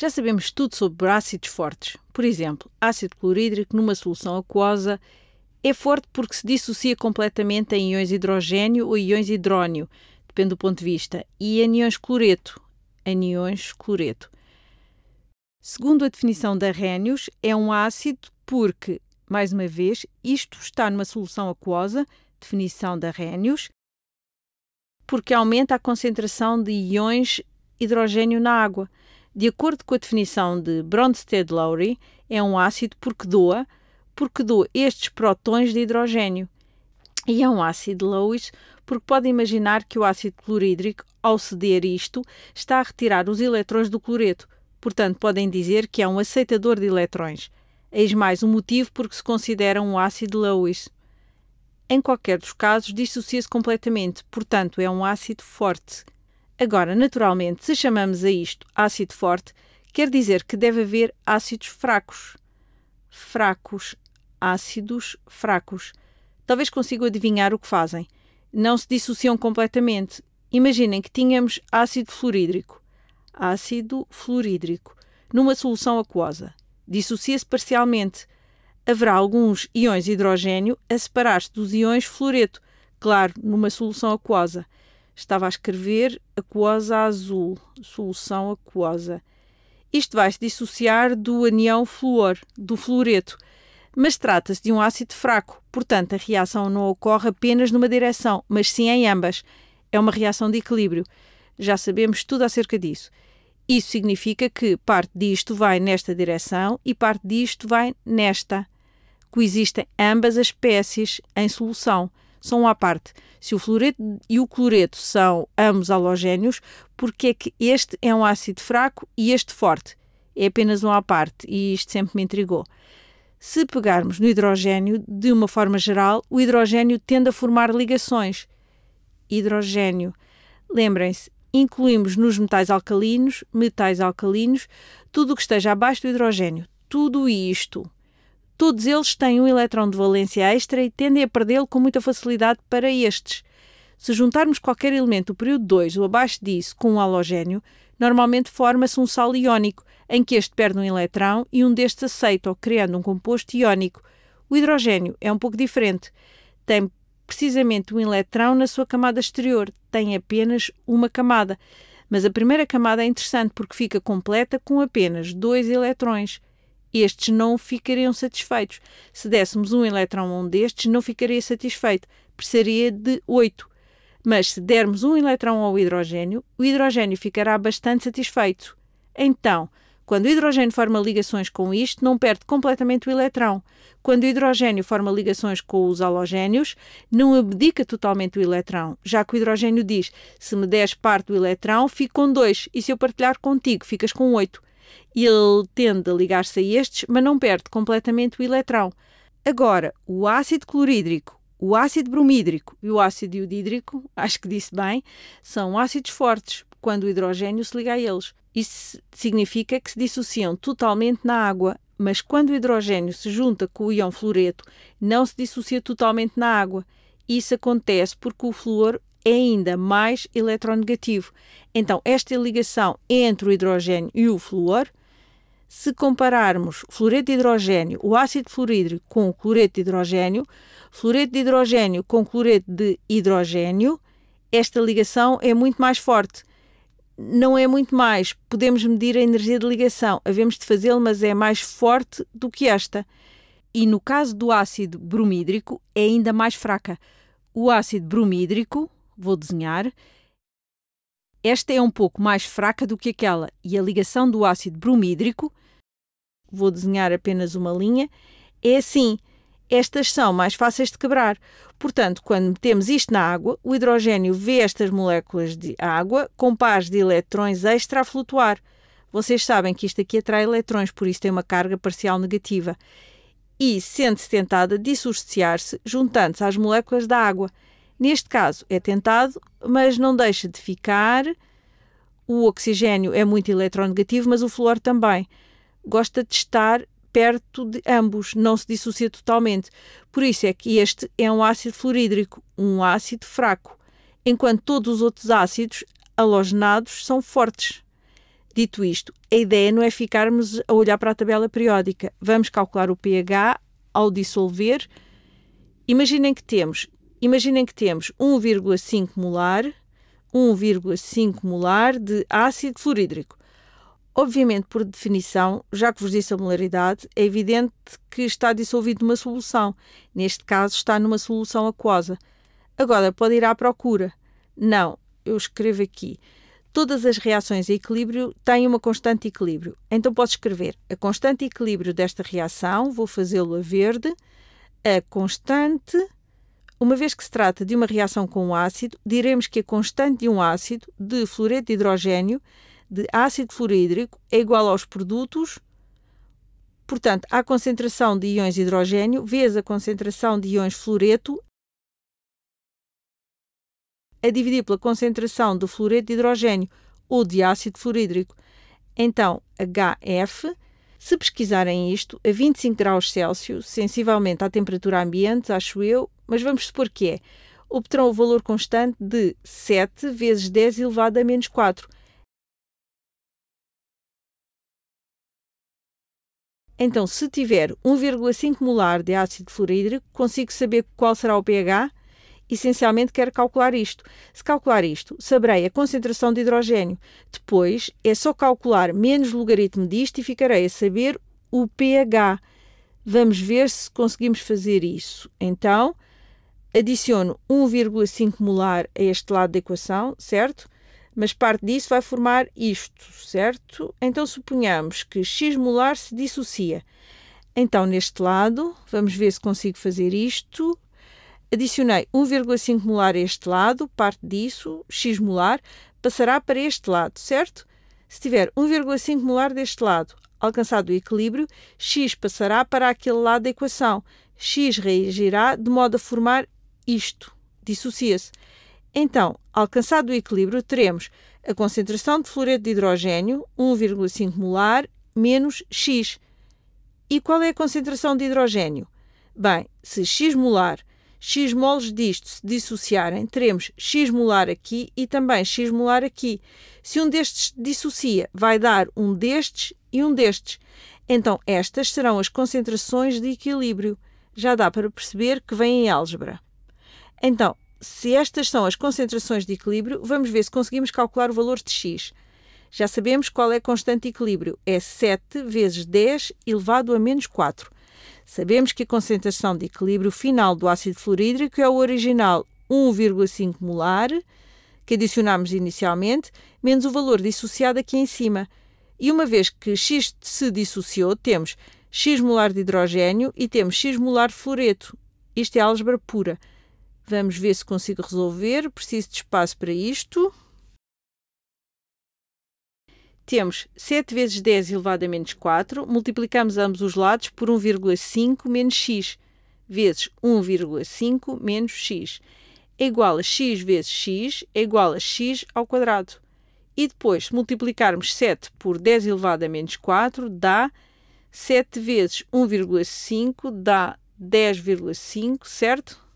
Já sabemos tudo sobre ácidos fortes. Por exemplo, ácido clorídrico numa solução aquosa é forte porque se dissocia completamente em íons hidrogênio ou íons hidrónio, depende do ponto de vista, e anions cloreto, Anions cloreto. Segundo a definição da Rénios, é um ácido porque, mais uma vez, isto está numa solução aquosa, definição da Rénios, porque aumenta a concentração de íons hidrogênio na água. De acordo com a definição de Bronsted-Lowry, é um ácido porque doa, porque doa estes prótons de hidrogênio. E é um ácido Lewis porque pode imaginar que o ácido clorídrico, ao ceder isto, está a retirar os eletrões do cloreto. Portanto, podem dizer que é um aceitador de eletrões. Eis mais um motivo porque se considera um ácido Lewis. Em qualquer dos casos, dissocia-se completamente, portanto, é um ácido forte, Agora, naturalmente, se chamamos a isto ácido forte, quer dizer que deve haver ácidos fracos. Fracos, ácidos fracos. Talvez consiga adivinhar o que fazem. Não se dissociam completamente. Imaginem que tínhamos ácido fluorídrico. Ácido fluorídrico. Numa solução aquosa. Dissocia-se parcialmente. Haverá alguns íons hidrogênio a separar-se dos íons fluoreto, claro, numa solução aquosa Estava a escrever aquosa azul, solução aquosa. Isto vai se dissociar do anião fluor, do fluoreto, mas trata-se de um ácido fraco, portanto a reação não ocorre apenas numa direção, mas sim em ambas. É uma reação de equilíbrio. Já sabemos tudo acerca disso. Isso significa que parte disto vai nesta direção e parte disto vai nesta. Coexistem ambas as espécies em solução são à parte. Se o fluoreto e o cloreto são ambos halogénios, porque é que este é um ácido fraco e este forte? É apenas um à parte e isto sempre me intrigou. Se pegarmos no hidrogênio, de uma forma geral, o hidrogênio tende a formar ligações. Hidrogênio. Lembrem-se, incluímos nos metais alcalinos, metais alcalinos, tudo o que esteja abaixo do hidrogênio. Tudo isto Todos eles têm um elétron de valência extra e tendem a perdê-lo com muita facilidade para estes. Se juntarmos qualquer elemento do período 2 ou abaixo disso com um halogénio, normalmente forma-se um sal iónico, em que este perde um eletrão e um destes aceita, criando um composto iónico. O hidrogênio é um pouco diferente. Tem precisamente um eletrão na sua camada exterior, tem apenas uma camada. Mas a primeira camada é interessante porque fica completa com apenas dois eletrões estes não ficariam satisfeitos. Se dessemos um elétron a um destes, não ficaria satisfeito, precisaria de 8. Mas se dermos um elétron ao hidrogênio, o hidrogênio ficará bastante satisfeito. Então, quando o hidrogênio forma ligações com isto, não perde completamente o elétron. Quando o hidrogênio forma ligações com os halogénios, não abdica totalmente o elétron, já que o hidrogênio diz: se me des parte do elétron, fico com 2, e se eu partilhar contigo, ficas com 8. Ele tende a ligar-se a estes, mas não perde completamente o eletrão. Agora, o ácido clorídrico, o ácido bromídrico e o ácido iodídrico, acho que disse bem, são ácidos fortes quando o hidrogênio se liga a eles. Isso significa que se dissociam totalmente na água, mas quando o hidrogênio se junta com o íon fluoreto, não se dissocia totalmente na água. Isso acontece porque o flúor é ainda mais eletronegativo. Então, esta ligação entre o hidrogênio e o flúor, se compararmos fluoreto de hidrogênio, o ácido fluorídrico com o cloreto de hidrogênio, fluoreto de hidrogênio com cloreto de hidrogênio, esta ligação é muito mais forte. Não é muito mais, podemos medir a energia de ligação, havemos de fazê-lo, mas é mais forte do que esta. E no caso do ácido bromídrico, é ainda mais fraca. O ácido bromídrico vou desenhar. Esta é um pouco mais fraca do que aquela e a ligação do ácido bromídrico, vou desenhar apenas uma linha, é assim. Estas são mais fáceis de quebrar. Portanto, quando metemos isto na água, o hidrogênio vê estas moléculas de água com pares de eletrões extra a flutuar. Vocês sabem que isto aqui atrai eletrões, por isso tem uma carga parcial negativa. E sente-se tentada dissociar-se, juntando-se às moléculas da água. Neste caso é tentado, mas não deixa de ficar. O oxigênio é muito eletronegativo, mas o flúor também. Gosta de estar perto de ambos, não se dissocia totalmente. Por isso é que este é um ácido fluorídrico, um ácido fraco, enquanto todos os outros ácidos halogenados são fortes. Dito isto, a ideia não é ficarmos a olhar para a tabela periódica. Vamos calcular o pH ao dissolver. Imaginem que temos imaginem que temos 1,5 molar, 1,5 molar de ácido fluorídrico. Obviamente, por definição, já que vos disse a molaridade, é evidente que está dissolvido numa solução. Neste caso, está numa solução aquosa. Agora, pode ir à procura. Não, eu escrevo aqui. Todas as reações em equilíbrio têm uma constante de equilíbrio. Então, posso escrever a constante de equilíbrio desta reação, vou fazê-lo a verde, a constante uma vez que se trata de uma reação com um ácido, diremos que a constante de um ácido, de fluoreto de hidrogênio, de ácido fluorídrico, é igual aos produtos, portanto, à concentração de íons de hidrogênio vezes a concentração de íons fluoreto a dividir pela concentração do fluoreto de hidrogênio ou de ácido fluorídrico. Então, HF, se pesquisarem isto a 25 graus Celsius, sensivelmente à temperatura ambiente, acho eu, mas vamos supor que é, obterão o valor constante de 7 vezes 10 elevado a menos 4. Então, se tiver 1,5 molar de ácido fluorídrico, consigo saber qual será o pH? Essencialmente quero calcular isto. Se calcular isto, saberei a concentração de hidrogênio. Depois, é só calcular menos logaritmo disto e ficarei a saber o pH. Vamos ver se conseguimos fazer isso. Então, Adiciono 1,5 molar a este lado da equação, certo? Mas parte disso vai formar isto, certo? Então suponhamos que x molar se dissocia. Então, neste lado, vamos ver se consigo fazer isto. Adicionei 1,5 molar a este lado, parte disso, x molar, passará para este lado, certo? Se tiver 1,5 molar deste lado, alcançado o equilíbrio, x passará para aquele lado da equação. x reagirá de modo a formar isto dissocia-se. Então, alcançado o equilíbrio, teremos a concentração de fluoreto de hidrogênio, 1,5 molar, menos X. E qual é a concentração de hidrogênio? Bem, se X molar, X moles disto se dissociarem, teremos X molar aqui e também X molar aqui. Se um destes dissocia, vai dar um destes e um destes. Então, estas serão as concentrações de equilíbrio. Já dá para perceber que vem em álgebra. Então, se estas são as concentrações de equilíbrio, vamos ver se conseguimos calcular o valor de x. Já sabemos qual é a constante de equilíbrio. É 7 vezes 10 elevado a menos 4. Sabemos que a concentração de equilíbrio final do ácido fluorídrico é o original 1,5 molar, que adicionámos inicialmente, menos o valor dissociado aqui em cima. E uma vez que X se dissociou, temos X molar de hidrogênio e temos X molar de fluoreto. Isto é álgebra pura. Vamos ver se consigo resolver. Preciso de espaço para isto. Temos 7 vezes 10 elevado a menos 4. Multiplicamos ambos os lados por 1,5 menos x vezes 1,5 menos x é igual a x vezes x é igual a x ao quadrado. E depois, se multiplicarmos 7 por 10 elevado a menos 4, dá 7 vezes 1,5 dá 10,5, certo?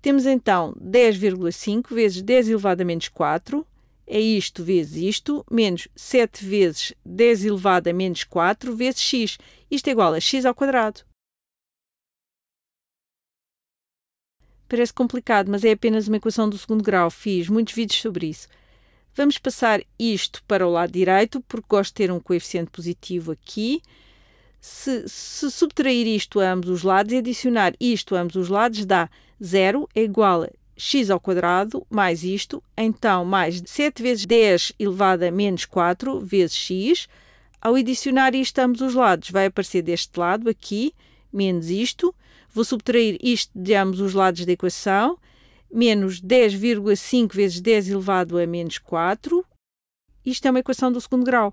Temos então 10,5 vezes 10 elevado a menos 4, é isto vezes isto, menos 7 vezes 10 elevado a menos 4 vezes x. Isto é igual a x ao quadrado. Parece complicado, mas é apenas uma equação do segundo grau. Fiz muitos vídeos sobre isso. Vamos passar isto para o lado direito, porque gosto de ter um coeficiente positivo aqui. Se, se subtrair isto a ambos os lados e adicionar isto a ambos os lados, dá 0 é igual a x ao quadrado mais isto, então mais 7 vezes 10 elevado a menos 4 vezes x. Ao adicionar isto a ambos os lados, vai aparecer deste lado aqui, menos isto. Vou subtrair isto de ambos os lados da equação, menos 10,5 vezes 10 elevado a menos 4. Isto é uma equação do segundo grau.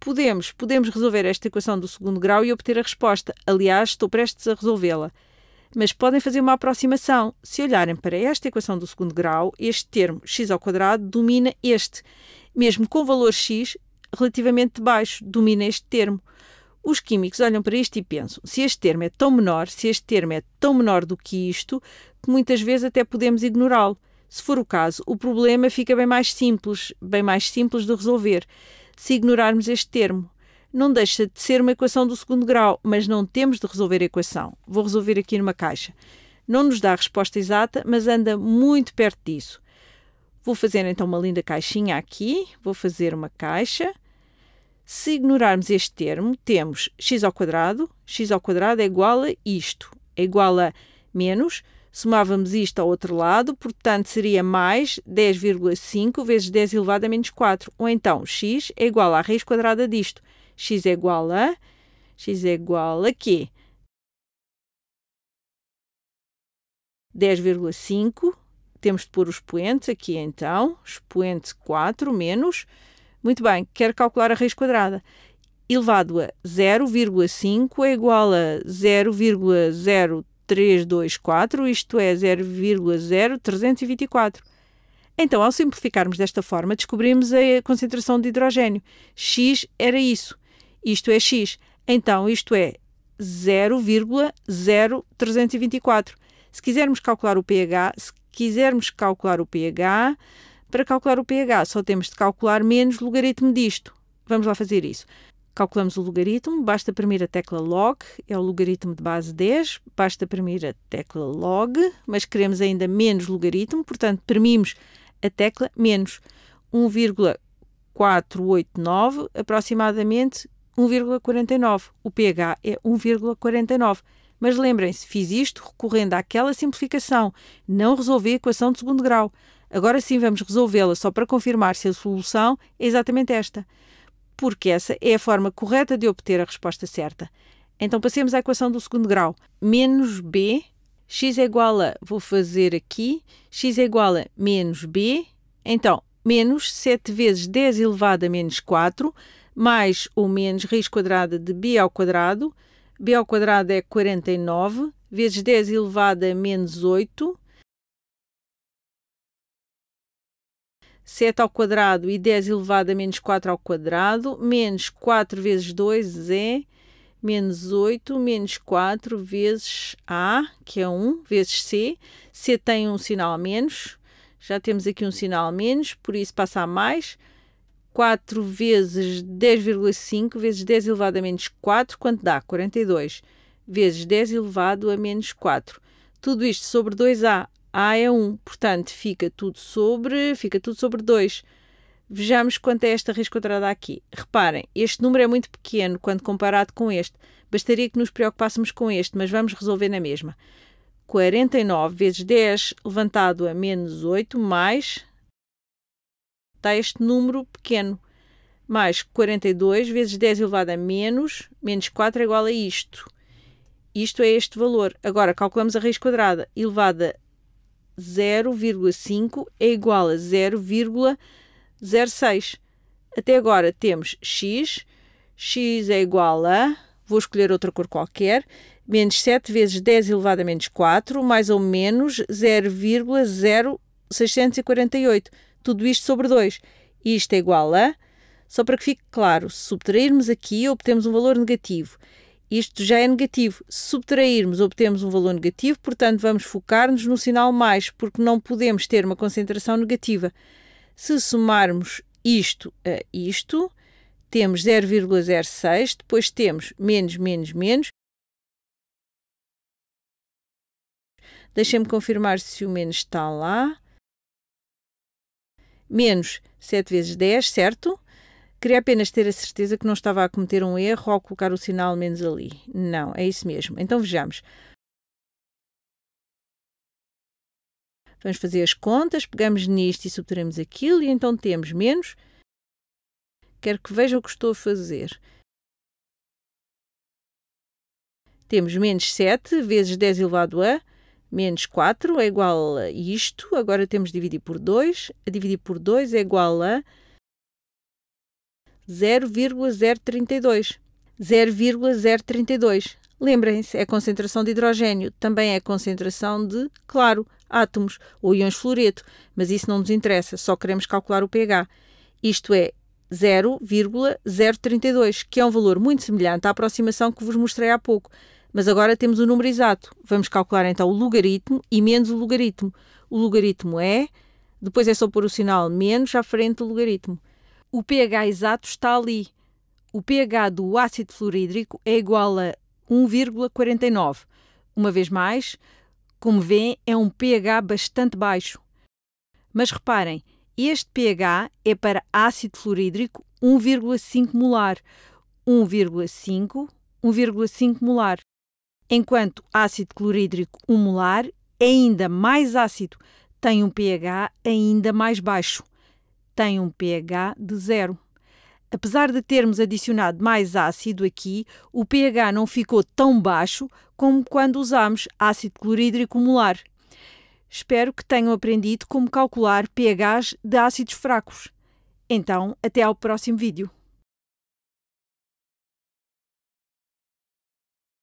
Podemos, podemos resolver esta equação do segundo grau e obter a resposta. Aliás, estou prestes a resolvê-la mas podem fazer uma aproximação. Se olharem para esta equação do segundo grau, este termo x ao quadrado domina este, mesmo com valor x relativamente baixo, domina este termo. Os químicos olham para isto e pensam: se este termo é tão menor, se este termo é tão menor do que isto, que muitas vezes até podemos ignorá-lo. Se for o caso, o problema fica bem mais simples, bem mais simples de resolver, se ignorarmos este termo não deixa de ser uma equação do segundo grau, mas não temos de resolver a equação. Vou resolver aqui numa caixa. Não nos dá a resposta exata, mas anda muito perto disso. Vou fazer então uma linda caixinha aqui, vou fazer uma caixa. Se ignorarmos este termo, temos x ao quadrado, x ao quadrado é igual a isto, é igual a menos, somávamos isto ao outro lado, portanto seria mais 10,5 vezes 10 elevado a menos 4, ou então x é igual à raiz quadrada disto, x igual a x igual a quê? 10,5. Temos de pôr o expoente aqui então. Expoente 4 menos. Muito bem, quero calcular a raiz quadrada. Elevado a 0,5 é igual a 0,0324, isto é 0,0324. Então, ao simplificarmos desta forma, descobrimos a concentração de hidrogênio. X era isso isto é x. Então, isto é 0,0324. Se quisermos calcular o pH, se quisermos calcular o pH, para calcular o pH só temos de calcular menos logaritmo disto. Vamos lá fazer isso. Calculamos o logaritmo, basta imprimir a tecla log, é o logaritmo de base 10, basta imprimir a tecla log, mas queremos ainda menos logaritmo, portanto, premimos a tecla menos 1,489, aproximadamente 1,49. O pH é 1,49. Mas lembrem-se, fiz isto recorrendo àquela simplificação. Não resolvi a equação de segundo grau. Agora sim vamos resolvê-la só para confirmar se a solução é exatamente esta. Porque essa é a forma correta de obter a resposta certa. Então passemos à equação do segundo grau. Menos b, x é igual a, vou fazer aqui, x é igual a menos b, então menos 7 vezes 10 elevado a menos 4 mais ou menos raiz quadrada de b ao quadrado. b ao quadrado é 49 vezes 10 elevado a menos 8. 7 ao quadrado e 10 elevado a menos 4 ao quadrado, menos 4 vezes 2 é menos 8, menos 4 vezes A, que é 1, vezes C. C tem um sinal menos, já temos aqui um sinal menos, por isso passa a mais. 4 vezes 10,5 vezes 10 elevado a menos 4, quanto dá? 42 vezes 10 elevado a menos 4. Tudo isto sobre 2A. A é 1, portanto, fica tudo sobre, fica tudo sobre 2. Vejamos quanto é esta raiz quadrada aqui. Reparem, este número é muito pequeno quando comparado com este. Bastaria que nos preocupássemos com este, mas vamos resolver na mesma. 49 vezes 10 levantado a menos 8 mais dá este número pequeno. Mais 42 vezes 10 elevado a menos, menos 4 é igual a isto. Isto é este valor. Agora, calculamos a raiz quadrada. Elevada 0,5 é igual a 0,06. Até agora temos x, x é igual a, vou escolher outra cor qualquer, menos 7 vezes 10 elevado a menos 4, mais ou menos 0,0648. Tudo isto sobre 2. Isto é igual a. Só para que fique claro, se subtrairmos aqui, obtemos um valor negativo. Isto já é negativo. Se subtrairmos, obtemos um valor negativo, portanto, vamos focar-nos no sinal mais, porque não podemos ter uma concentração negativa. Se somarmos isto a isto, temos 0,06, depois temos menos, menos, menos. Deixem-me confirmar se o menos está lá menos 7 vezes 10, certo? Queria apenas ter a certeza que não estava a cometer um erro ao colocar o sinal menos ali. Não, é isso mesmo. Então vejamos. Vamos fazer as contas, pegamos nisto e subtraímos aquilo, e então temos menos. Quero que veja o que estou a fazer. Temos menos 7 vezes 10 elevado a menos 4 é igual a isto. Agora temos de dividir por 2. A dividir por 2 é igual a 0,032. 0,032. Lembrem-se, é concentração de hidrogênio, também é concentração de, claro, átomos ou íons fluoreto, mas isso não nos interessa, só queremos calcular o pH. Isto é 0,032, que é um valor muito semelhante à aproximação que vos mostrei há pouco. Mas agora temos o número exato. Vamos calcular então o logaritmo e menos o logaritmo. O logaritmo é, depois é só pôr o sinal menos à frente do logaritmo. O pH exato está ali. O pH do ácido fluorídrico é igual a 1,49. Uma vez mais, como vêem, é um pH bastante baixo. Mas reparem, este pH é para ácido fluorídrico 1,5 molar. 1,5, 1,5 molar enquanto ácido clorídrico 1 molar é ainda mais ácido, tem um pH ainda mais baixo, tem um pH de zero. Apesar de termos adicionado mais ácido aqui, o pH não ficou tão baixo como quando usámos ácido clorídrico molar. Espero que tenham aprendido como calcular pHs de ácidos fracos. Então, até ao próximo vídeo.